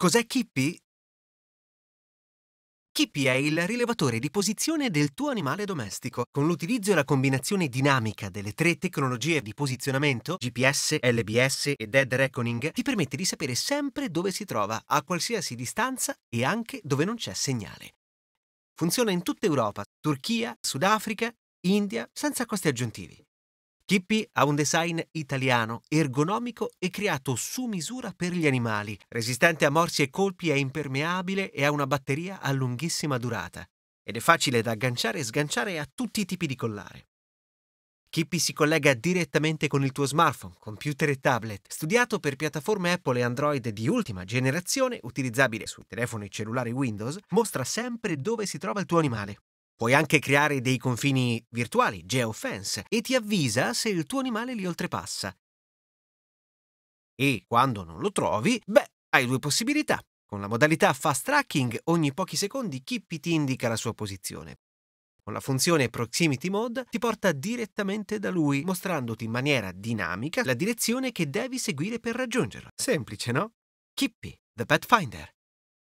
Cos'è Kippy? Kippy è il rilevatore di posizione del tuo animale domestico. Con l'utilizzo e la combinazione dinamica delle tre tecnologie di posizionamento, GPS, LBS e Dead Reckoning, ti permette di sapere sempre dove si trova, a qualsiasi distanza e anche dove non c'è segnale. Funziona in tutta Europa, Turchia, Sudafrica, India, senza costi aggiuntivi. Kippi ha un design italiano, ergonomico e creato su misura per gli animali. Resistente a morsi e colpi è impermeabile e ha una batteria a lunghissima durata. Ed è facile da agganciare e sganciare a tutti i tipi di collare. Kippi si collega direttamente con il tuo smartphone, computer e tablet. Studiato per piattaforme Apple e Android di ultima generazione, utilizzabile su telefoni cellulari Windows, mostra sempre dove si trova il tuo animale. Puoi anche creare dei confini virtuali, geofence, e ti avvisa se il tuo animale li oltrepassa. E quando non lo trovi, beh, hai due possibilità. Con la modalità fast tracking, ogni pochi secondi Kippy ti indica la sua posizione. Con la funzione Proximity Mode ti porta direttamente da lui, mostrandoti in maniera dinamica la direzione che devi seguire per raggiungerlo. Semplice, no? Kippy, The Pathfinder.